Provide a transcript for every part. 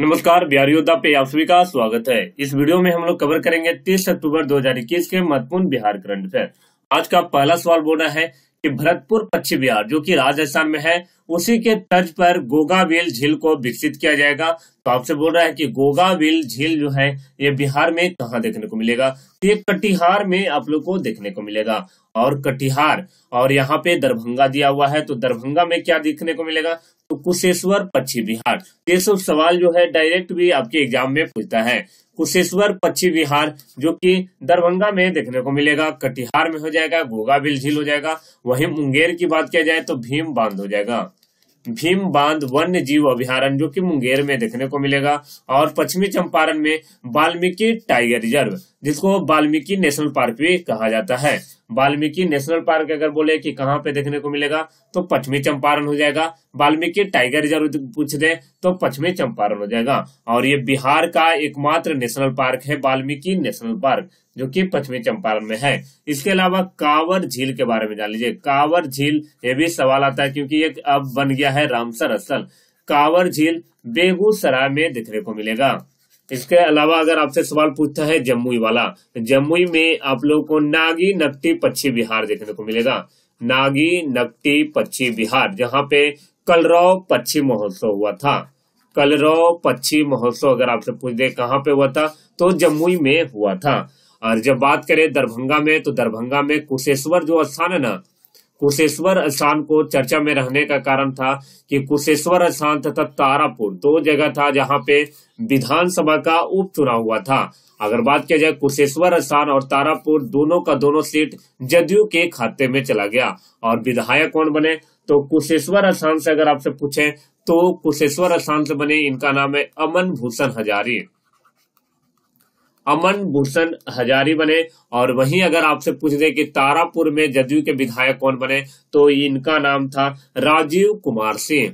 नमस्कार बिहार योद्धा पे आप सभी का स्वागत है इस वीडियो में हम लोग कवर करेंगे 30 अक्टूबर 2021 के महत्वपूर्ण बिहार करंट अफेयर आज का पहला सवाल बोला है कि भरतपुर पश्चिम बिहार जो कि राजस्थान में है उसी के तर्ज पर वेल झील को विकसित किया जाएगा तो आपसे बोल रहा है कि वेल झील जो है ये बिहार में कहा देखने को मिलेगा तो ये कटिहार में आप लोग को देखने को मिलेगा और कटिहार और यहाँ पे दरभंगा दिया हुआ है तो दरभंगा में क्या देखने को मिलेगा तो कुशेश्वर पश्चिम बिहार ये सब सवाल जो है डायरेक्ट भी आपके एग्जाम में पूछता है कुशेश्वर पक्षी विहार जो कि दरभंगा में देखने को मिलेगा कटिहार में हो जाएगा गोगाबिल झील हो जाएगा वहीं मुंगेर की बात किया जाए तो भीम बांध हो जाएगा भीम बांध वन्य जीव अभ्यारण जो कि मुंगेर में देखने को मिलेगा और पश्चिमी चंपारण में वाल्मीकि टाइगर रिजर्व जिसको वाल्मीकि नेशनल पार्क भी कहा जाता है वाल्मीकि नेशनल पार्क अगर बोले कि कहाँ पे देखने को मिलेगा तो पश्चिमी चंपारण हो जाएगा वाल्मीकि टाइगर रिजर्व पूछ दे तो पश्चिमी चंपारण हो जाएगा और ये बिहार का एकमात्र नेशनल पार्क है वाल्मीकि नेशनल पार्क जो कि पश्चिमी चंपारण में है इसके अलावा कावर झील के बारे में जान लीजिए कांवर झील ये भी सवाल आता है क्योंकि ये अब बन गया है रामसर स्थल कांवर झील बेगूसराय में देखने को मिलेगा इसके अलावा अगर आपसे सवाल पूछता है जम्मू वाला जम्मू में आप लोगों को नागी नकटी पक्षी बिहार देखने को मिलेगा नागी नकटी पक्षी बिहार जहाँ पे कलरव पक्षी महोत्सव हुआ था कलरव पक्षी महोत्सव अगर आपसे पूछ दे कहाँ पे हुआ था तो जम्मू में हुआ था और जब बात करें दरभंगा में तो दरभंगा में कुशेश्वर जो स्थान है ना कुशेश्वर स्थान को चर्चा में रहने का कारण था कि कुशेश्वर स्थान तथा तारापुर दो जगह था जहां पे विधानसभा का उपचुनाव हुआ था अगर बात किया जाए कुशेश्वर स्थान और तारापुर दोनों का दोनों सीट जदयू के खाते में चला गया और विधायक कौन बने तो कुशेश्वर स्थान से अगर आपसे पूछे तो कुशेश्वर स्थान से बने इनका नाम है अमन भूषण हजारी अमन भूषण हजारी बने और वहीं अगर आपसे पूछ दे कि तारापुर में जदयू के विधायक कौन बने तो इनका नाम था राजीव कुमार सिंह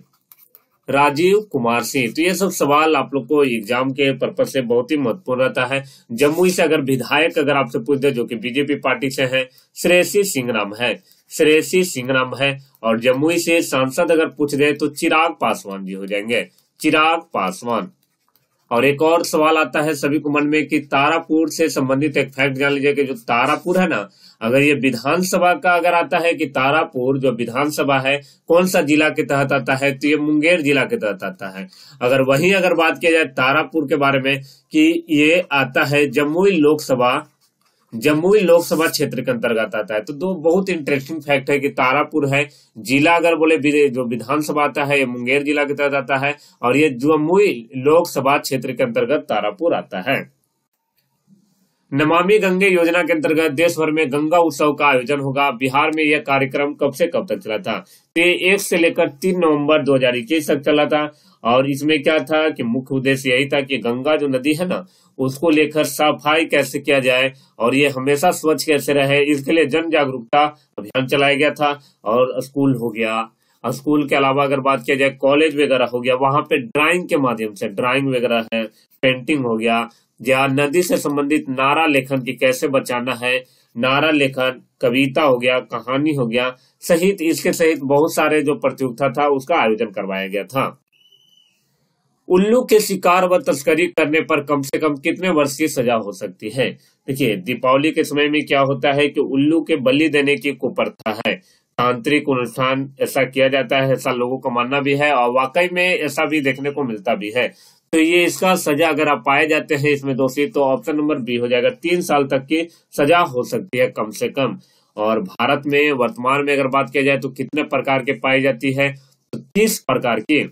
राजीव कुमार सिंह तो ये सब सवाल आप लोग को एग्जाम के पर्पज से बहुत ही महत्वपूर्ण रहता है जम्मू से अगर विधायक अगर आपसे पूछ दे जो कि बीजेपी पार्टी से है श्रेयसी सिंह नाम है श्रेयसी सिंह नाम है और जम्मू से सांसद अगर पूछ दे तो चिराग पासवान जी हो जाएंगे चिराग पासवान और एक और सवाल आता है सभी को मन में कि तारापुर से संबंधित एक फैक्ट जान लीजिए कि जो तारापुर है ना अगर ये विधानसभा का अगर आता है कि तारापुर जो विधानसभा है कौन सा जिला के तहत आता है तो ये मुंगेर जिला के तहत आता है अगर वहीं अगर बात किया जाए तारापुर के बारे में कि ये आता है जमुई लोकसभा जमुई लोकसभा क्षेत्र के अंतर्गत आता है तो दो बहुत इंटरेस्टिंग फैक्ट है कि तारापुर है जिला अगर बोले जो विधानसभा आता है ये मुंगेर जिला के तहत आता है और ये जमुई लोकसभा क्षेत्र के अंतर्गत तारापुर आता है नमामि गंगे योजना के अंतर्गत देश भर में गंगा उत्सव का आयोजन होगा बिहार में यह कार्यक्रम कब से कब तक चला था तो एक से लेकर तीन नवंबर 2021 तक चला था और इसमें क्या था कि मुख्य उद्देश्य यही था कि गंगा जो नदी है ना उसको लेकर सफाई कैसे किया जाए और ये हमेशा स्वच्छ कैसे रहे इसके लिए जन जागरूकता अभियान चलाया गया था और स्कूल हो गया स्कूल के अलावा अगर बात किया जाए कॉलेज वगैरह हो गया वहां पे ड्राइंग के माध्यम से ड्राइंग वगैरह है पेंटिंग हो गया या नदी से संबंधित नारा लेखन की कैसे बचाना है नारा लेखन कविता हो गया कहानी हो गया सहित इसके सहित बहुत सारे जो प्रतियोगिता था उसका आयोजन करवाया गया था उल्लू के शिकार व तस्करी करने पर कम से कम कितने वर्ष की सजा हो सकती है देखिए दीपावली के समय में क्या होता है कि उल्लू के बलि देने की कुप्रथा है तांत्रिक अनुष्ठान ऐसा किया जाता है ऐसा लोगों का मानना भी है और वाकई में ऐसा भी देखने को मिलता भी है तो ये इसका सजा अगर आप पाए जाते हैं इसमें दोषी तो ऑप्शन नंबर बी हो जाएगा तीन साल तक की सजा हो सकती है कम से कम और भारत में वर्तमान में अगर बात किया जाए तो कितने प्रकार के पाई जाती है तो तीस प्रकार की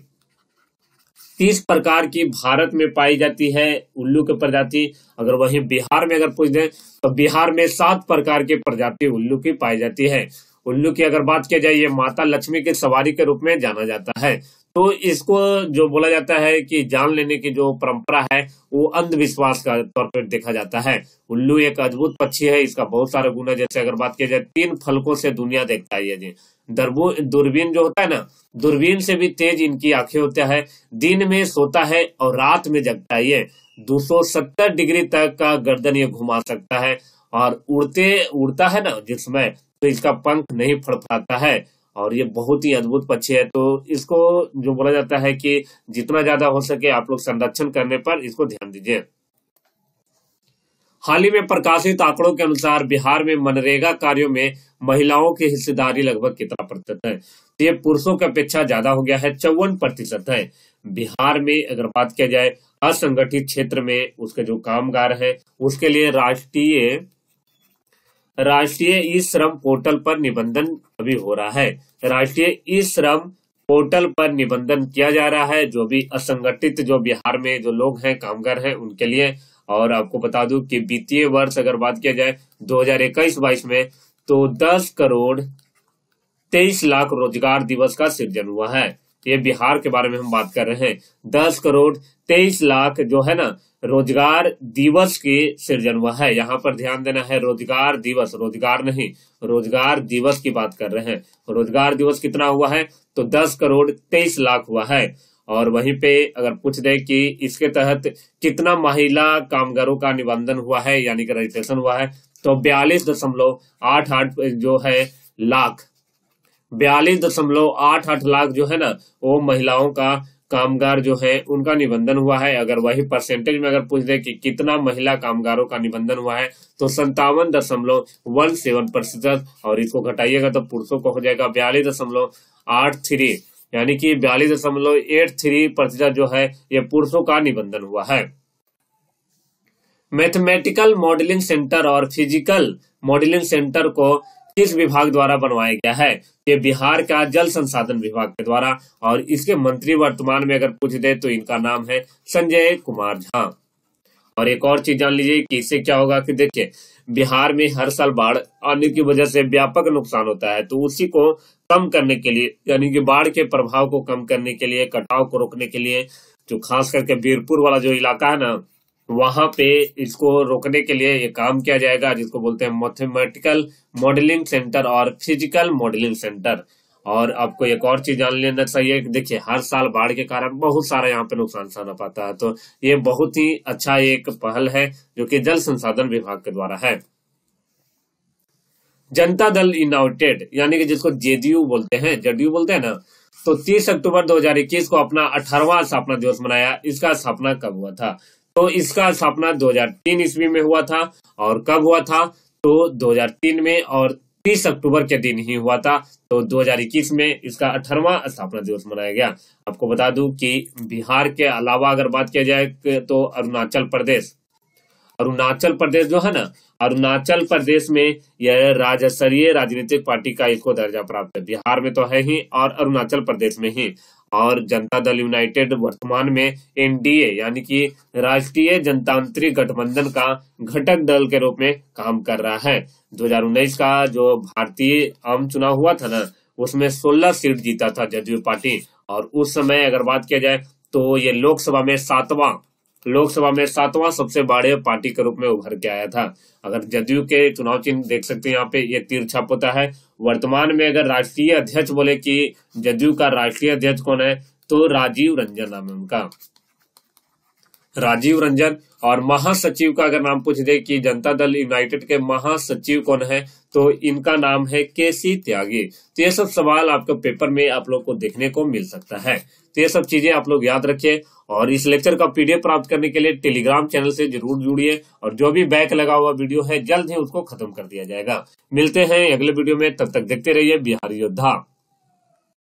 तीस प्रकार की भारत में पाई जाती है उल्लू की प्रजाति अगर वहीं बिहार में अगर पूछ दें तो बिहार में सात प्रकार की प्रजाति उल्लू की पाई जाती है उल्लू की अगर बात किया जाए ये माता लक्ष्मी की सवारी के रूप में जाना जाता है तो इसको जो बोला जाता है कि जान लेने की जो परंपरा है वो अंधविश्वास का तौर पर देखा जाता है उल्लू एक अद्भुत पक्षी है इसका बहुत सारा गुण है जैसे अगर बात किया जाए तीन फलकों से दुनिया देखता है ये दूरबीन जो होता है ना दूरबीन से भी तेज इनकी आंखें होता है दिन में सोता है और रात में जगता है ये दो डिग्री तक का गर्दन ये घुमा सकता है और उड़ते उड़ता है ना जिसमें तो इसका पंख नहीं फड़फड़ाता है और ये बहुत ही अद्भुत पक्षी है तो इसको जो बोला जाता है कि जितना ज्यादा हो सके आप लोग संरक्षण करने पर इसको ध्यान दीजिए हाल ही में प्रकाशित आंकड़ों के अनुसार बिहार में मनरेगा कार्यों में महिलाओं की हिस्सेदारी लगभग कितना प्रतिशत है तो ये पुरुषों की अपेक्षा ज्यादा हो गया है चौवन प्रतिशत है बिहार में अगर बात किया जाए असंगठित क्षेत्र में उसके जो कामगार है उसके लिए राष्ट्रीय राष्ट्रीय ई श्रम पोर्टल पर निबंधन अभी हो रहा है राष्ट्रीय ई श्रम पोर्टल पर निबंधन किया जा रहा है जो भी असंगठित जो बिहार में जो लोग हैं कामगार हैं उनके लिए और आपको बता दूं कि वित्तीय वर्ष अगर बात किया जाए 2021-22 में तो 10 करोड़ 23 लाख रोजगार दिवस का सृजन हुआ है ये बिहार के बारे में हम बात कर रहे हैं दस करोड़ तेईस लाख जो है ना रोजगार दिवस के सृजन हुआ है यहाँ पर ध्यान देना है रोजगार दिवस रोजगार नहीं रोजगार दिवस की बात कर रहे हैं रोजगार दिवस कितना हुआ है तो दस करोड़ तेईस लाख हुआ है और वहीं पे अगर पूछ दे कि इसके तहत कितना महिला कामगारों का निबंधन हुआ है यानी कि रजिस्ट्रेशन हुआ है तो बयालीस दशमलव आठ आठ जो है लाख बयालीस दशमलव आठ आठ लाख जो है ना वो महिलाओं का कामगार जो है उनका निबंधन हुआ है अगर वही परसेंटेज में अगर पूछ दे कि कितना महिला कामगारों का निबंधन हुआ है तो संतावन दशमलव वन सेवन प्रतिशत और इसको घटाइएगा तो पुरुषों का हो जाएगा बयालीस दशमलव आठ थ्री यानी कि बयालीस दशमलव एट थ्री प्रतिशत जो है ये पुरुषों का निबंधन हुआ है मैथमेटिकल मॉडलिंग सेंटर और फिजिकल मॉडलिंग सेंटर को किस विभाग द्वारा बनवाया गया है ये बिहार का जल संसाधन विभाग के द्वारा और इसके मंत्री वर्तमान में अगर पूछ दे तो इनका नाम है संजय कुमार झा और एक और चीज जान लीजिए कि इससे क्या होगा कि देखिए बिहार में हर साल बाढ़ आने की वजह से व्यापक नुकसान होता है तो उसी को कम करने के लिए यानी कि बाढ़ के प्रभाव को कम करने के लिए कटाव को रोकने के लिए जो खास करके बीरपुर वाला जो इलाका है ना वहां पे इसको रोकने के लिए ये काम किया जाएगा जिसको बोलते हैं मैथमेटिकल मॉडलिंग सेंटर और फिजिकल मॉडलिंग सेंटर और आपको एक और चीज जान लेना चाहिए कि देखिए हर साल बाढ़ के कारण बहुत सारा यहाँ पे नुकसान सहना पाता है तो ये बहुत ही अच्छा एक पहल है जो कि जल संसाधन विभाग के द्वारा है जनता दल यूनाइटेड यानी कि जिसको जेडीयू बोलते हैं जेडीयू बोलते हैं ना तो 30 अक्टूबर 2021 को अपना अठारवा स्थापना दिवस मनाया इसका स्थापना कब हुआ था तो इसका स्थापना 2003 ईस्वी में हुआ था और कब हुआ था तो 2003 में और 30 अक्टूबर के दिन ही हुआ था तो 2021 में इसका अठारवा स्थापना दिवस मनाया गया आपको बता दूं कि बिहार के अलावा अगर बात किया जाए तो अरुणाचल प्रदेश अरुणाचल प्रदेश जो है ना अरुणाचल प्रदेश में यह राज्य स्तरीय राजनीतिक पार्टी का इसको दर्जा प्राप्त है बिहार में तो है ही और अरुणाचल प्रदेश में ही और जनता दल यूनाइटेड वर्तमान में एनडीए यानी कि राष्ट्रीय जनतांत्रिक गठबंधन का घटक दल के रूप में काम कर रहा है 2019 का जो भारतीय आम चुनाव हुआ था ना उसमें 16 सीट जीता था जदयू पार्टी और उस समय अगर बात किया जाए तो ये लोकसभा में सातवां लोकसभा में सातवां सबसे बड़े पार्टी के रूप में उभर के आया था अगर जदयू के चुनाव चिन्ह देख सकते हैं यहाँ पे ये तीर छाप होता है वर्तमान में अगर राष्ट्रीय अध्यक्ष बोले कि जदयू का राष्ट्रीय अध्यक्ष कौन है तो राजीव रंजन नाम है उनका राजीव रंजन और महासचिव का अगर नाम पूछ दे कि जनता दल यूनाइटेड के महासचिव कौन है तो इनका नाम है के सी त्यागी तो ये सब सवाल आपके पेपर में आप लोग को देखने को मिल सकता है तो ये सब चीजें आप लोग याद रखिये और इस लेक्चर का पीडीएफ प्राप्त करने के लिए टेलीग्राम चैनल से जरूर जुड़िए और जो भी बैक लगा हुआ वीडियो है जल्द ही उसको खत्म कर दिया जाएगा मिलते हैं अगले वीडियो में तब तक देखते रहिए बिहार योद्धा